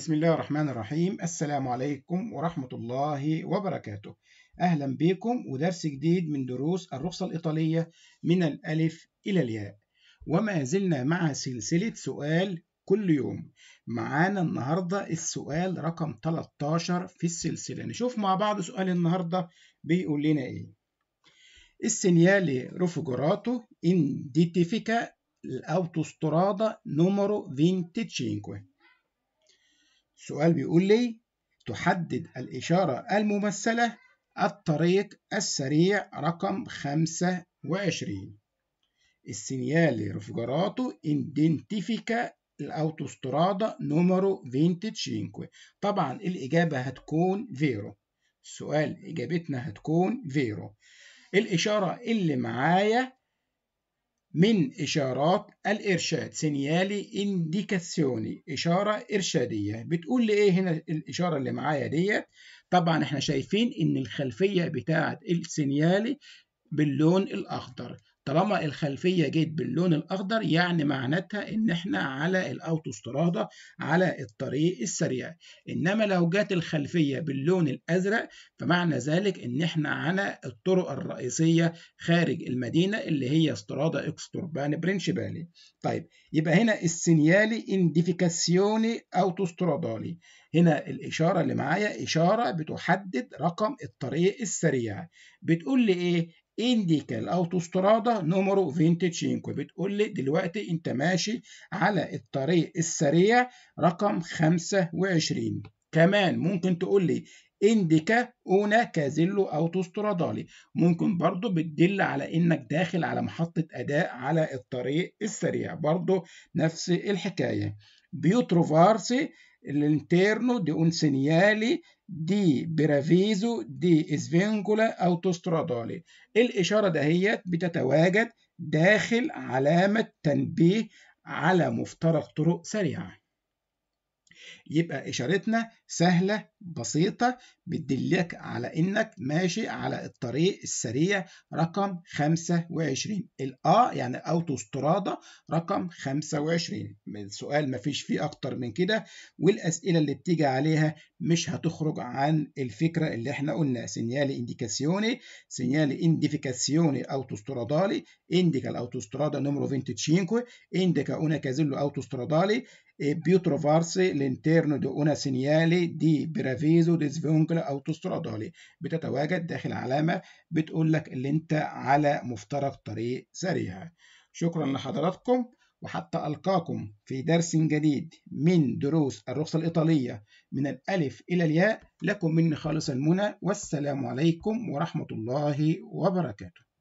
بسم الله الرحمن الرحيم السلام عليكم ورحمة الله وبركاته أهلا بكم ودرس جديد من دروس الرخصة الإيطالية من الألف إلى الياء وما زلنا مع سلسلة سؤال كل يوم معانا النهاردة السؤال رقم 13 في السلسلة نشوف مع بعض سؤال النهاردة بيقول لنا إيه السينيالي ريفوجوراتو إن ديتيفيكا الأوتوسترادا نومرو 25 السؤال بيقول لي تحدد الإشارة الممثلة الطريق السريع رقم 25 السينيالي رفجراتو اندنتيفيكا الأوتوسترادا نومرو 25 طبعا الإجابة هتكون فيرو السؤال إجابتنا هتكون فيرو الإشارة اللي معايا من إشارات الإرشاد سينيالي إنديكاسيوني إشارة إرشادية بتقول لي إيه هنا الإشارة اللي معايا ديت طبعا إحنا شايفين إن الخلفية بتاعة السينيالي باللون الأخضر طالما الخلفية جت باللون الأخضر يعني معناتها إن إحنا على الأوتوسترادة على الطريق السريع إنما لو جت الخلفية باللون الأزرق فمعنى ذلك إن إحنا على الطرق الرئيسية خارج المدينة اللي هي استرادة إكستوربان برينشبالي طيب يبقى هنا السينيالي إنديفيكاسيوني أوتوسترادالي هنا الإشارة اللي معايا إشارة بتحدد رقم الطريق السريع بتقول لي إيه انديكال الاوتوسترادا نمرو فينتي تشينكو بتقول لي دلوقتي انت ماشي على الطريق السريع رقم 25 كمان ممكن تقول لي انديكا اونا كازيلو اوتوسترادالي ممكن برضو بتدل على انك داخل على محطة اداء على الطريق السريع برضو نفس الحكاية بيوتروفارسي الانترنو دي un segnale di برافيزو دي اسفنجولا اوتوسترادالي الاشاره دهيت بتتواجد داخل علامه تنبيه على مفترق طرق سريعه يبقى اشارتنا سهلة بسيطة بتدلك على إنك ماشي على الطريق السريع رقم 25 الأ يعني أوتوسترادة رقم 25 السؤال مفيش فيه أكتر من كده والأسئلة اللي بتيجي عليها مش هتخرج عن الفكرة اللي احنا قلنا سينيالي إنديكاسيوني سينيالي إنديفيكاسيوني أوتوسترادالي إنديكا الأوتوسترادا نمرو 25 إنديكا أونا كازيلو أوتوسترادالي إيه، بيوترو فارسي لانتيرنو دو أونا سينيالي ليه؟ دي برافيزو ديسفيونكلا أو تسترادالي بتتواجد داخل علامة بتقول لك ان أنت على مفترق طريق سريع شكرا لحضراتكم وحتى ألقاكم في درس جديد من دروس الرخصة الإيطالية من الألف إلى الياء لكم مني خالص المنى والسلام عليكم ورحمة الله وبركاته